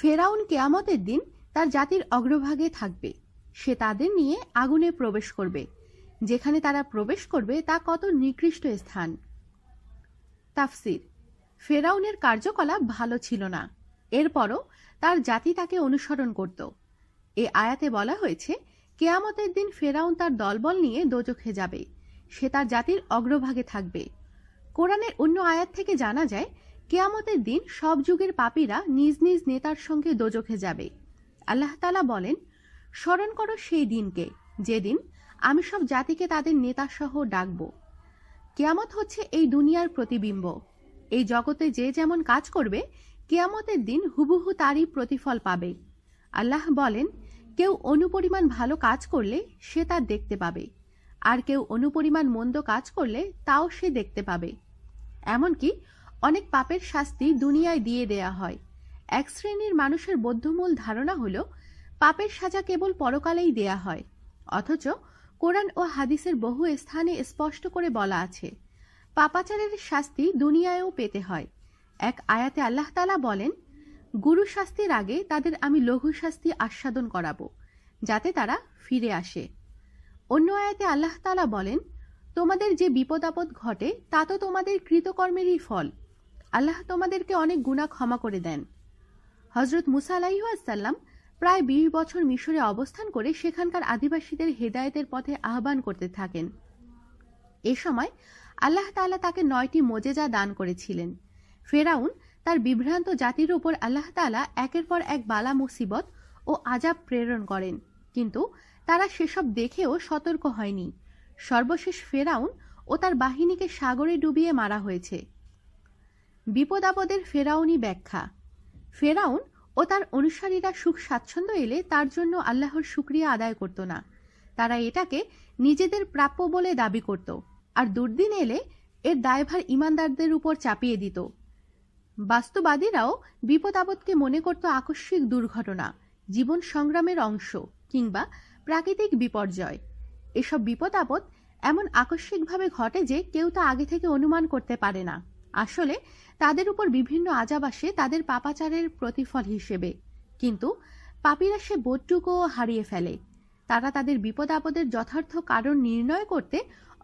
ফেরাউন কেয়ামতের দিন তার জাতির অগ্রভাগে থাকবে সে তাদের নিয়ে আগুনে প্রবেশ করবে যেখানে তারা প্রবেশ করবে তা কত নিকৃষ্ট স্থান তাফসির ফেরাউনের কার্যকলাপ ভালো ছিল না এরপরও তার জাতি তাকে অনুসরণ করত এ আয়াতে বলা হয়েছে কেয়ামতের দিন ফেরাউন তার দলবল নিয়ে দোচোখে যাবে সে তার জাতির অগ্রভাগে থাকবে কোরআনের অন্য আয়াত থেকে জানা যায় কেয়ামতের দিন সব যুগের পাপীরা নিজ নিজ নেতার সঙ্গে দোজখে যাবে আল্লাহ তালা বলেন স্মরণ করো সেই দিনকে যেদিন আমি সব জাতিকে তাদের নেতাসহ ডাকব কেয়ামত হচ্ছে এই দুনিয়ার প্রতিবিম্ব এই জগতে যে যেমন কাজ করবে কেয়ামতের দিন হুবহু তারই প্রতিফল পাবে আল্লাহ বলেন কেউ অনুপরিমাণ ভালো কাজ করলে সে তা দেখতে পাবে আর কেউ অনুপরিমাণ মন্দ কাজ করলে তাও সে দেখতে পাবে এমনকি অনেক পাপের শাস্তি দুনিয়ায় দিয়ে দেয়া হয় এক শ্রেণীর মানুষের বদ্ধমূল ধারণা হল পাপের সাজা কেবল পরকালেই দেয়া হয় অথচ কোরআন ও হাদিসের বহু স্থানে স্পষ্ট করে বলা আছে পাপাচারের শাস্তি দুনিয়ায়ও পেতে হয় এক আয়াতে আল্লাহ তালা বলেন গুরু শাস্তির আগে তাদের আমি লঘু শাস্তি আস্বাদন করাবো যাতে তারা ফিরে আসে অন্য আয়াতে আল্লাহ তালা বলেন তোমাদের যে বিপদ আপদ ঘটে তা তো তোমাদের কৃতকর্মেরই ফল আল্লাহ তোমাদেরকে অনেক গুণা ক্ষমা করে দেন হজরত মুসা আসাল্লাম প্রায় বিশ বছর মিশরে অবস্থান করে সেখানকার আদিবাসীদের হেদায়েতের পথে আহ্বান করতে থাকেন এ সময় আল্লাহ তালা তাকে নয়টি মোজেজা দান করেছিলেন ফেরাউন তার বিভ্রান্ত জাতির উপর আল্লাহ তালা একের পর এক বালা মুসিবত ও আজাব প্রেরণ করেন কিন্তু তারা সেসব দেখেও সতর্ক হয়নি সর্বশেষ ফেরাউন ও তার বাহিনীকে সাগরে ডুবিয়ে মারা হয়েছে বিপদ আপদের ফেরাউনি ব্যাখ্যা ফেরাউন ও তার অনুসারীরা সুখ স্বাচ্ছন্দ্য এলে তার জন্য আল্লাহর শুক্রিয়া আদায় করত না তারা এটাকে নিজেদের প্রাপ্য বলে দাবি করত আর দুর্দিন এলে এর দায়ভার ইমানদারদের উপর চাপিয়ে দিত বাস্তবাদীরাও বিপদ আপদকে মনে করত আকস্মিক দুর্ঘটনা জীবন সংগ্রামের অংশ কিংবা প্রাকৃতিক বিপর্যয় এসব বিপদ আপদ এমন আকস্মিকভাবে ঘটে যে কেউ তা আগে থেকে অনুমান করতে পারে না আসলে তাদের উপর বিভিন্ন আজাব আসে তাদের পাপাচারের প্রতিফল হিসেবে কিন্তু পাপিরা সে বোধটুকুও হারিয়ে ফেলে তারা তাদের বিপদ আপদের যথার্থ কারণ নির্ণয় করতে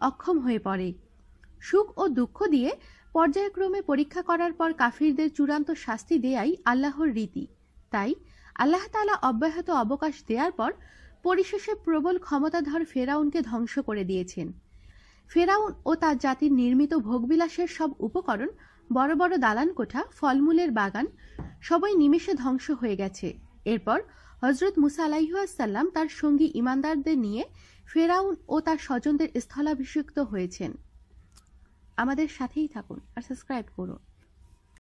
অক্ষম হয়ে পড়ে সুখ ও দুঃখ দিয়ে পর্যায়ক্রমে পরীক্ষা করার পর কাফিরদের চূড়ান্ত শাস্তি দেয়াই আল্লাহর রীতি তাই আল্লাহ তালা অব্যাহত অবকাশ দেওয়ার পর পরিশেষে প্রবল ক্ষমতাধর ফেরাউনকে ধ্বংস করে দিয়েছেন ফেরাউন ও তার জাতির নির্মিত ভোগবিলাসের সব উপকরণ বড় বড় দালান কোঠা ফলমূলের বাগান সবই নিমেষে ধ্বংস হয়ে গেছে এরপর হজরত মুসা আলাইহাল্লাম তার সঙ্গী ইমানদারদের নিয়ে ফেরাউন ও তার স্বজনদের স্থলাভিষিক্ত হয়েছেন আমাদের সাথেই থাকুন আর সাবস্ক্রাইব করুন